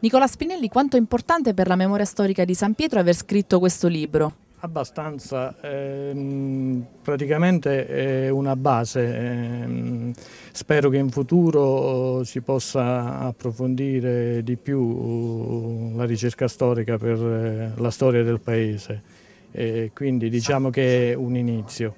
Nicola Spinelli, quanto è importante per la memoria storica di San Pietro aver scritto questo libro? Abbastanza, ehm, praticamente è una base, ehm, spero che in futuro si possa approfondire di più uh, la ricerca storica per eh, la storia del paese, e quindi diciamo che è un inizio.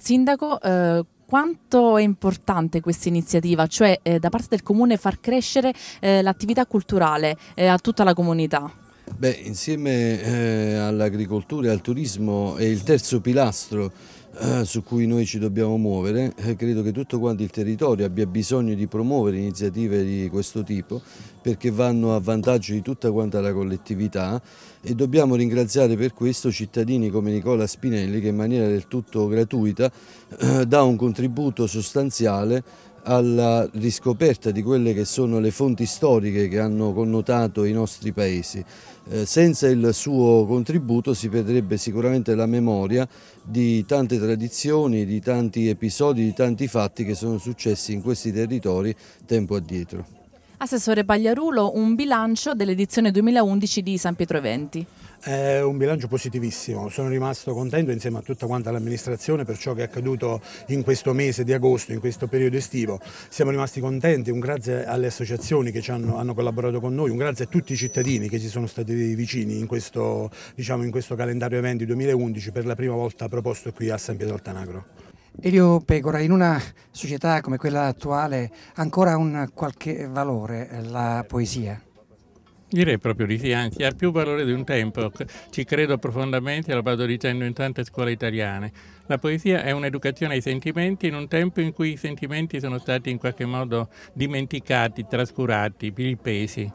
Sindaco, eh, quanto è importante questa iniziativa, cioè eh, da parte del Comune far crescere eh, l'attività culturale eh, a tutta la comunità? Beh, insieme eh, all'agricoltura e al turismo è il terzo pilastro eh, su cui noi ci dobbiamo muovere, eh, credo che tutto quanto il territorio abbia bisogno di promuovere iniziative di questo tipo perché vanno a vantaggio di tutta quanta la collettività e dobbiamo ringraziare per questo cittadini come Nicola Spinelli che in maniera del tutto gratuita eh, dà un contributo sostanziale alla riscoperta di quelle che sono le fonti storiche che hanno connotato i nostri paesi. Eh, senza il suo contributo si perderebbe sicuramente la memoria di tante tradizioni, di tanti episodi, di tanti fatti che sono successi in questi territori tempo addietro. Assessore Pagliarulo, un bilancio dell'edizione 2011 di San Pietro Eventi. È un bilancio positivissimo, sono rimasto contento insieme a tutta quanta l'amministrazione per ciò che è accaduto in questo mese di agosto, in questo periodo estivo. Siamo rimasti contenti, un grazie alle associazioni che hanno, hanno, collaborato con noi, un grazie a tutti i cittadini che ci sono stati vicini in questo, diciamo, in questo calendario eventi 2011 per la prima volta proposto qui a San Pietro Altanagro. Elio Pecora, in una società come quella attuale ancora un qualche valore la poesia? Direi proprio di sì, anzi ha più valore di un tempo, ci credo profondamente, lo vado dicendo in tante scuole italiane. La poesia è un'educazione ai sentimenti in un tempo in cui i sentimenti sono stati in qualche modo dimenticati, trascurati, vilipesi.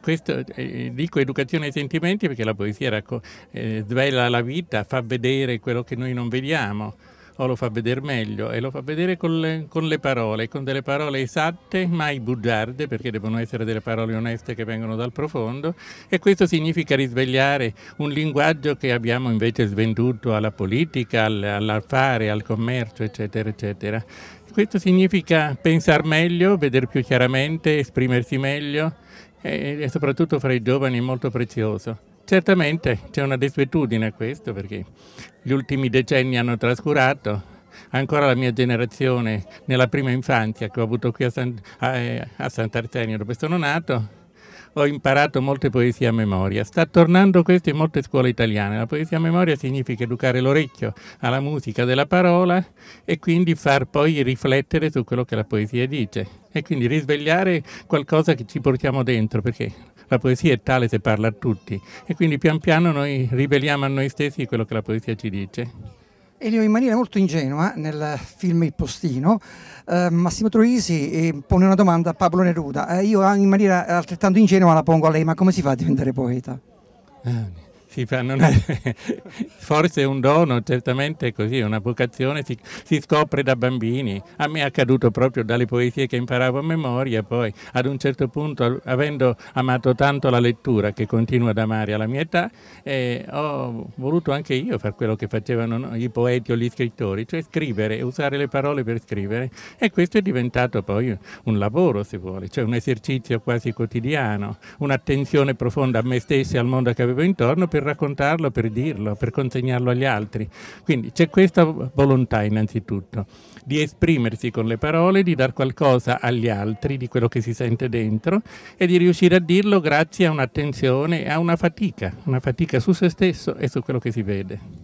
Questo, eh, dico educazione ai sentimenti perché la poesia eh, svela la vita, fa vedere quello che noi non vediamo o lo fa vedere meglio e lo fa vedere con le, con le parole, con delle parole esatte, mai bugiarde, perché devono essere delle parole oneste che vengono dal profondo e questo significa risvegliare un linguaggio che abbiamo invece svenduto alla politica, all'affare, al commercio, eccetera, eccetera. Questo significa pensare meglio, vedere più chiaramente, esprimersi meglio e, e soprattutto fra i giovani è molto prezioso. Certamente c'è una desuetudine a questo perché gli ultimi decenni hanno trascurato. Ancora la mia generazione, nella prima infanzia che ho avuto qui a, San, a, eh, a Sant'Arsenio, dove sono nato, ho imparato molte poesie a memoria. Sta tornando questo in molte scuole italiane. La poesia a memoria significa educare l'orecchio alla musica della parola e quindi far poi riflettere su quello che la poesia dice e quindi risvegliare qualcosa che ci portiamo dentro, perché la poesia è tale se parla a tutti e quindi pian piano noi riveliamo a noi stessi quello che la poesia ci dice. Elio, in maniera molto ingenua, nel film Il Postino, eh, Massimo Troisi eh, pone una domanda a Pablo Neruda. Eh, io ah, in maniera altrettanto ingenua la pongo a lei, ma come si fa a diventare poeta? Ah, sì, è... forse è un dono, certamente è così, una vocazione si, si, scopre da bambini. A me è accaduto proprio dalle poesie che imparavo a memoria, poi ad un certo punto, avendo amato tanto la lettura, che continuo ad amare alla mia età, eh, ho voluto anche io fare quello che facevano i poeti o gli scrittori, cioè scrivere, usare le parole per scrivere. E questo è diventato poi un lavoro, se vuole, cioè un esercizio quasi quotidiano, un'attenzione profonda a me stessa e al mondo che avevo intorno per raccontarlo, per dirlo, per consegnarlo agli altri. Quindi c'è questa volontà innanzitutto di esprimersi con le parole, di dar qualcosa agli altri di quello che si sente dentro e di riuscire a dirlo grazie a un'attenzione e a una fatica, una fatica su se stesso e su quello che si vede.